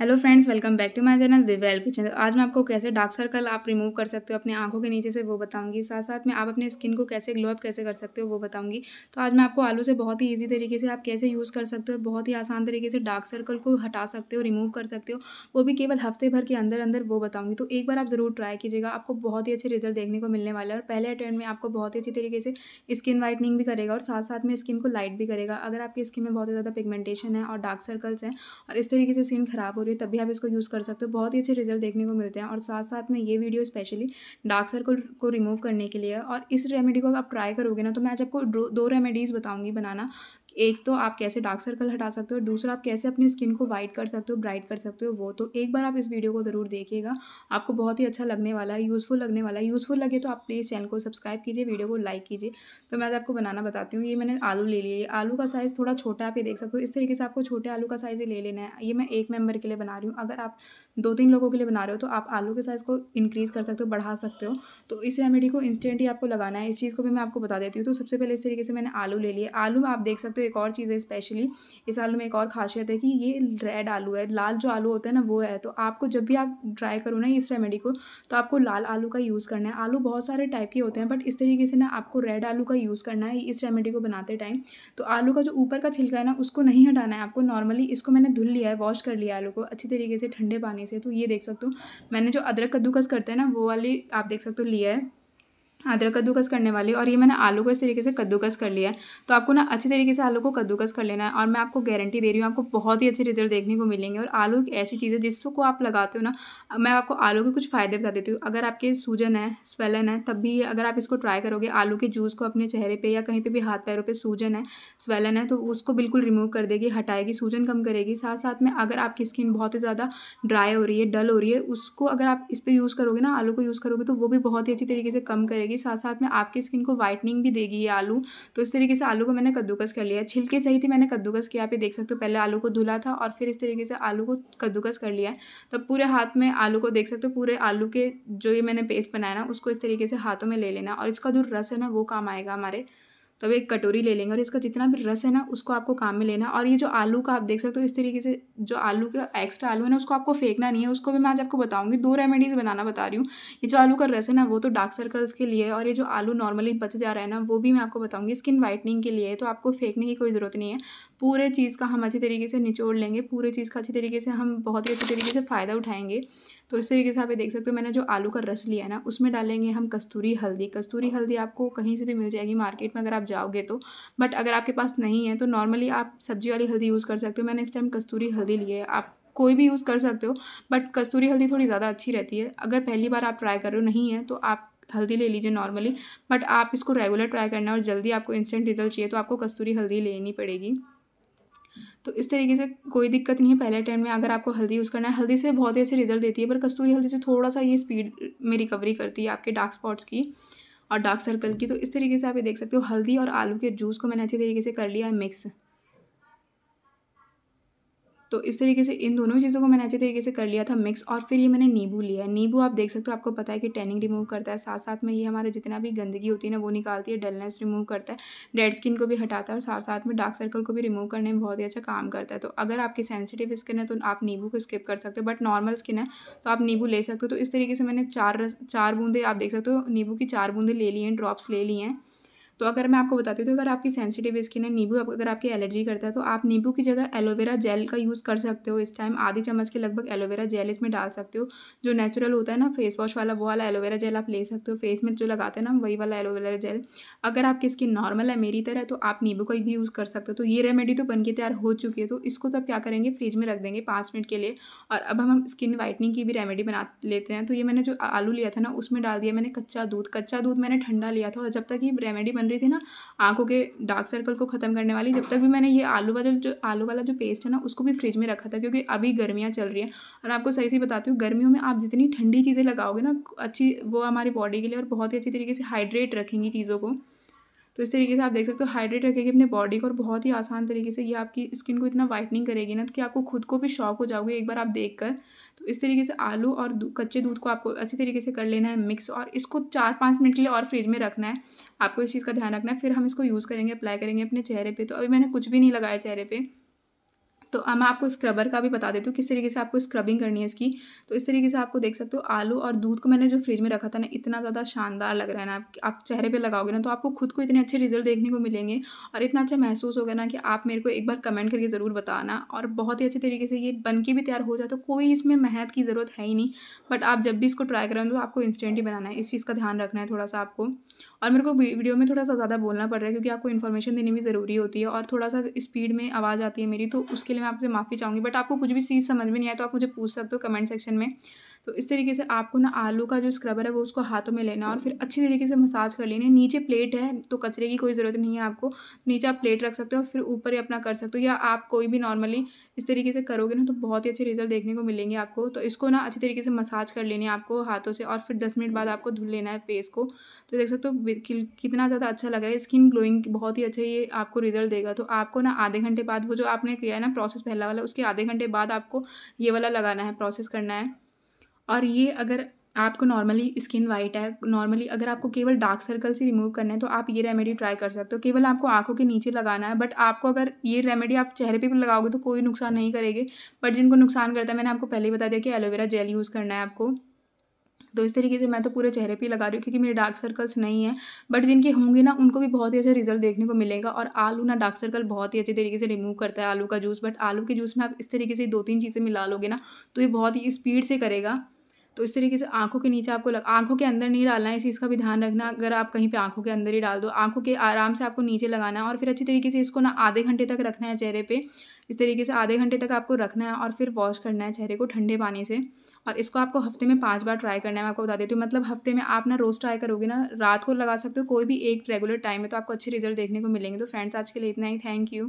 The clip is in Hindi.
hello friends welcome back to my channel दिव्याल किचन आज मैं आपको कैसे डार्क सर्कल आप रिमूव कर सकते हो अपने आंखों के नीचे से वो बताऊंगी साथ साथ में आप अपने स्किन को कैसे ग्लो अप कैसे कर सकते हो वो बताऊंगी तो आज मैं आपको आलू से बहुत ही इजी तरीके से आप कैसे यूज़ कर सकते हो बहुत ही आसान तरीके से डार्क सर्कल को हटा सकते हो रिमूव कर सकते हो वो भी केवल हफ्ते भर के अंदर अंदर वो बताऊँगी तो एक बार आप ज़रूर ट्राई कीजिएगा आपको बहुत ही अच्छे रिजल्ट देखने को मिलने वाले और पहले अटेम्प्ट में आपको बहुत ही अच्छी तरीके से स्किन वाइटनिंग भी करेगा और साथ साथ में स्किन को लाइट भी करेगा अगर आपकी स्किन में बहुत ही ज़्यादा पिगमेंटेशन है और डार्क सर्कल्स हैं और इस तरीके से स्किन खराब हो रही है तभी आप इसको यूज़ कर सकते हो बहुत ही अच्छे रिजल्ट देखने को मिलते हैं और साथ साथ में ये वीडियो स्पेशली डार्क सर्कल को रिमूव करने के लिए और इस रेमेडी को आप ट्राई करोगे ना तो मैं आज आपको दो रेमेडीज़ बताऊँगी बनाना एक तो आप कैसे डार्क सर्कल हटा सकते हो दूसरा आप कैसे अपनी स्किन को वाइट कर सकते हो ब्राइट कर सकते हो वो तो एक बार आप इस वीडियो को ज़रूर देखिएगा आपको बहुत ही अच्छा लगने वाला है यूज़फुल लगने वाला है यूज़फुल लगे तो आप प्लीज़ चैनल को सब्सक्राइब कीजिए वीडियो को लाइक कीजिए तो मैं आज आपको बनाना बताती हूँ ये मैंने आलू ले लिए आलू का साइज़ थोड़ा छोटा आप ये देख सकते हो इस तरीके से आपको छोटे आलू का साइज़ ही ले लेना है ये मैं एक मेम्बर के लिए बना रही हूँ अगर आप दो तीन लोगों के लिए बना रहे हो तो आप आलू के साइज़ को इंक्रीज़ कर सकते हो बढ़ा सकते हो तो इस रेमेडी को इंस्टेंट ही आपको लगाना है इस चीज़ को भी मैं आपको बता देती हूँ तो सबसे पहले इस तरीके से मैंने आलू ले लिए आलू आप देख सकते हो एक और चीज़ है स्पेशली इस आलू में एक और खासियत है कि ये रेड आलू है लाल जो आलू होता है ना वो है तो आपको जब भी आप ट्राई करो ना इस रेमेडी को तो आपको लाल आलू का यूज़ करना है आलू बहुत सारे टाइप के होते हैं बट इस तरीके से ना आपको रेड आलू का यूज़ करना है इस रेमेडी को बनाते टाइम तो आलू का जो ऊपर का छिलका है ना उसको नहीं हटाना है आपको नॉर्मली इसको मैंने धुल लिया है वॉश कर लिया आलू को अच्छी तरीके से ठंडे पानी से तो ये देख सकते हो मैंने जो अदरक कद्दूकस करते हैं ना वो वाली आप देख सकते हो लिया है अदरक कद्दूकस करने वाली और ये मैंने आलू को इस तरीके से कद्दूकस कर लिया है तो आपको ना अच्छी तरीके से आलू को कद्दूकस कर लेना है और मैं आपको गारंटी दे रही हूँ आपको बहुत ही अच्छे रिजल्ट देखने को मिलेंगे और आलू एक ऐसी चीज़ है जिसको आप लगाते हो ना मैं आपको आलू के कुछ फ़ायदे बता देती हूँ अगर आपके सूजन है स्वेलन है तब भी अगर आप इसको ट्राई करोगे आलू के जूस को अपने चेहरे पर या कहीं पर भी हाथ पैरों पर सूजन है स्वेलन है तो उसको बिल्कुल रिमूव कर देगी हटाएगी सूजन कम करेगी साथ साथ में अगर आपकी स्किन बहुत ही ज़्यादा ड्राई हो रही है डल हो रही है उसको अगर आप इस पर यूज़ करोगे ना आलू को यूज़ करोगे तो वो भी बहुत ही अच्छी तरीके से कम करेगी देगी साथ साथ में आपकी स्किन को वाइटनिंग भी देगी ये आलू तो इस तरीके से आलू को मैंने कद्दूकस कर लिया छिलके सही थी मैंने कद्दूकस किया आप ये देख सकते हो पहले आलू को धुला था और फिर इस तरीके से आलू को कद्दूकस कर लिया है तब पूरे हाथ में आलू को देख सकते हो पूरे आलू के जो ये मैंने पेस्ट बनाया ना उसको इस तरीके से हाथों में ले लेना और इसका जो रस है ना वो काम आएगा हमारे तो अब एक कटोरी ले लेंगे और इसका जितना भी रस है ना उसको आपको काम में लेना और ये जो आलू का आप देख सकते हो इस तरीके से जो आलू का एक्स्ट्रा आलू है ना उसको आपको फेंकना नहीं है उसको भी मैं आज आपको बताऊँगी दो रेमेडीज़ बनाना बता रही हूँ ये जो आलू का रस है ना वो तो डार्क सर्कल्स के लिए है और ये जो आलू नॉर्मली बच जा रहा है ना वो भी मैं आपको बताऊँगी स्किन वाइटनिंग के लिए तो आपको फेंकने की कोई ज़रूरत नहीं है पूरे चीज़ का हम अच्छी तरीके से निचोड़ लेंगे पूरे चीज़ का अच्छी तरीके से हम बहुत ही अच्छी तरीके से फ़ायदा उठाएंगे तो इस तरीके से आप ये देख सकते हो मैंने जो आलू का रस लिया है ना उसमें डालेंगे हम कस्तूरी हल्दी कस्तूरी हल्दी आपको कहीं से भी मिल जाएगी मार्केट में अगर आप जाओगे तो बट अगर आपके पास नहीं है तो नॉर्मली आप सब्जी वाली हल्दी यूज़ कर सकते हो मैंने इस टाइम कस्तूरी हल्दी ली है आप कोई भी यूज़ कर सकते हो बट कस्तूरी हल्दी थोड़ी ज़्यादा अच्छी रहती है अगर पहली बार आप ट्राई कर रहे हो नहीं है तो आप हल्दी ले लीजिए नॉर्मली बट आप इसको रेगुलर ट्राई करना और जल्दी आपको इंस्टेंट रिजल्ट चाहिए तो आपको कस्तूरी हल्दी लेनी पड़ेगी तो इस तरीके से कोई दिक्कत नहीं है पहले टाइम में अगर आपको हल्दी यूज़ करना है हल्दी से बहुत ही अच्छे रिजल्ट देती है पर कस्तूरी हल्दी से थोड़ा सा ये स्पीड में रिकवरी करती है आपके डार्क स्पॉट्स की और डार्क सर्कल की तो इस तरीके से आप ये देख सकते हो हल्दी और आलू के जूस को मैंने अच्छे तरीके से कर लिया है मिक्स तो इस तरीके से इन दोनों चीज़ों को मैंने अच्छे तरीके से कर लिया था मिक्स और फिर ये मैंने नींबू लिया है नींबू आप देख सकते हो आपको पता है कि टैनिंग रिमूव करता है साथ साथ में ये हमारा जितना भी गंदगी होती है ना वो निकालती है डलनेस रिमूव करता है डेड स्किन को भी हटाता है और साथ साथ में डार्क सर्कल को भी रिमूव करने में बहुत ही अच्छा काम करता है तो अगर आपकी सेंसिटिव स्किन है तो आप नींबू को स्किप कर सकते हो बट नॉर्मल स्किन है तो आप नींबू ले सकते हो तो इस तरीके से मैंने चार रस चार बूंदे आप देख सकते हो नींबू की चार बूंदे ले ली हैं ड्रॉप्स ले ली हैं तो अगर मैं आपको बताती हूँ तो अगर आपकी सेंसिटिव स्किन है नींबू अगर आपकी एलर्जी करता है तो आप नींबू की जगह एलोवेरा जेल का यूज़ कर सकते हो इस टाइम आधी चम्मच के लगभग एलोवेरा जेल इसमें डाल सकते हो जो नेचुरल होता है ना फेस वॉश वाला वो वाला एलोवेरा जेल आप ले सकते हो फेस में जो लगाते हैं ना वही वाला एलोवेरा जेल अगर आपकी स्किन नॉर्मल है मेरी तरह तो आप नींबू का भी यूज़ कर सकते हो तो ये रेमेडी तो बन के तैयार हो चुकी है तो इसको तो आप क्या करेंगे फ्रिज में रख देंगे पाँच मिनट के लिए और अब हम स्किन वाइटनिंग की भी रेमेडी बना लेते हैं तो ये मैंने जो आलू लिया था ना उसमें डाल दिया मैंने कच्चा दूध कच्चा दूध मैंने ठंडा लिया था और जब तक ये रेमेडी बन रही थी ना आंखों के डार्क सर्कल को ख़त्म करने वाली जब तक भी मैंने ये आलू वाला जो आलू वाला जो पेस्ट है ना उसको भी फ्रिज में रखा था क्योंकि अभी गर्मियाँ चल रही हैं और आपको सही से बताती हूँ गर्मियों में आप जितनी ठंडी चीज़ें लगाओगे ना अच्छी वो हमारी बॉडी के लिए और बहुत ही अच्छी तरीके से हाइड्रेट रखेंगी चीज़ों को तो इस तरीके से आप देख सकते हो हाइड्रेट रखेगी अपने बॉडी को और बहुत ही आसान तरीके से ये आपकी स्किन को इतना वाइटनिंग करेगी ना कि आपको खुद को भी शॉक हो जाओगे एक बार आप देख कर तो इस तरीके से आलू और कच्चे दूध को आपको अच्छी तरीके से कर लेना है मिक्स और इसको चार पाँच मिनट के लिए और फ्रिज में रखना है आपको इस चीज़ का ध्यान रखना है फिर हम इसको यूज़ करेंगे अप्लाई करेंगे अपने चेहरे पर तो अभी मैंने कुछ भी नहीं लगाया चेहरे पर तो मैं आपको स्क्रबर का भी बता देती हूँ किस तरीके से आपको स्क्रबिंग करनी है इसकी तो इस तरीके से आपको देख सकते हो आलू और दूध को मैंने जो फ्रिज में रखा था ना इतना ज़्यादा शानदार लग रहा है ना आप, आप चेहरे पे लगाओगे ना तो आपको खुद को इतने अच्छे रिजल्ट देखने को मिलेंगे और इतना अच्छा महसूस होगा ना कि आप मेरे को एक बार कमेंट करके ज़रूर बताना और बहुत ही अच्छे तरीके से ये बन के भी तैयार हो जाए तो कोई इसमें मेहनत की ज़रूरत है ही नहीं बट आप जब भी इसको ट्राई करें तो आपको इंस्टेंट ही बनाना है इस चीज़ का ध्यान रखना है थोड़ा सा आपको और मेरे को वीडियो में थोड़ा सा ज़्यादा बोलना पड़ रहा है क्योंकि आपको इन्फॉर्मेशन देनी भी ज़रूरी होती है और थोड़ा सा स्पीड में आवाज़ आती है मेरी तो उसके लिए मैं आपसे माफ़ी चाहूँगी बट आपको कुछ भी चीज़ समझ में नहीं आए तो आप मुझे पूछ सकते हो कमेंट सेक्शन में तो इस तरीके से आपको ना आलू का जो स्क्रबर है वो उसको हाथों में लेना और फिर अच्छी तरीके से मसाज कर लेना नीचे प्लेट है तो कचरे की कोई ज़रूरत नहीं है आपको नीचे आप प्लेट रख सकते हो और फिर ऊपर ही अपना कर सकते हो या आप कोई भी नॉर्मली इस तरीके से करोगे ना तो बहुत ही अच्छे रिजल्ट देखने को मिलेंगे आपको तो इसको ना अच्छी तरीके से मसाज कर लेने आपको हाथों से और फिर दस मिनट बाद आपको धुल लेना है फेस को तो देख सकते हो कितना ज़्यादा अच्छा लग रहा है स्किन ग्लोइंग बहुत ही अच्छा ये आपको रिजल्ट देगा तो आपको ना आधे घंटे बाद वो जो आपने किया है ना प्रोसेस पहला वाला उसके आधे घंटे बाद आपको ये वाला लगाना है प्रोसेस करना है और ये अगर आपको नॉर्मली स्किन वाइट है नॉर्मली अगर आपको केवल डार्क सर्कल से रिमूव करना है तो आप ये रेमेडी ट्राई कर सकते हो केवल आपको आंखों के नीचे लगाना है बट आपको अगर ये रेमेडी आप चेहरे पे भी लगाओगे तो कोई नुकसान नहीं करेगी बट जिनको नुकसान करता है मैंने आपको पहले ही बता दिया कि एलोवेरा जेल यूज़ करना है आपको तो इस तरीके से मैं तो पूरे चेहरे पे ही लगा रही हूँ क्योंकि मेरे डार्क सर्कल्स नहीं है बट जिनके होंगे ना उनको भी बहुत ही अच्छे रिजल्ट देखने को मिलेगा और आलू ना डार्क सर्कल बहुत ही अच्छे तरीके से रिमूव करता है आलू का जूस बट आलू के जूस में आप इस तरीके से दो तीन चीज़ें मिला लोगे ना तो ये बहुत ही स्पीड से करेगा तो इस तरीके से आंखों के नीचे आपको लग आंखों के अंदर नहीं डालना है इस चीज़ का भी ध्यान रखना अगर आप कहीं पे आंखों के अंदर ही डाल दो आंखों के आराम से आपको नीचे लगाना है और फिर अच्छी तरीके से इसको ना आधे घंटे तक रखना है चेहरे पे इस तरीके से आधे घंटे तक आपको रखना है और फिर वॉश करना है चेहरे को ठंडे पानी से और इसको आपको हफ्ते में पाँच बार ट्राई करना है मैं आपको बता देती हूँ मतलब हफ्ते में आप ना रोज़ ट्राई करोगे ना रात को लगा सकते हो कोई भी एक रेगुलर टाइम में तो आपको अच्छे रिजल्ट देखने को मिलेंगे तो फ्रेंड्स आज के लिए इतना ही थैंक यू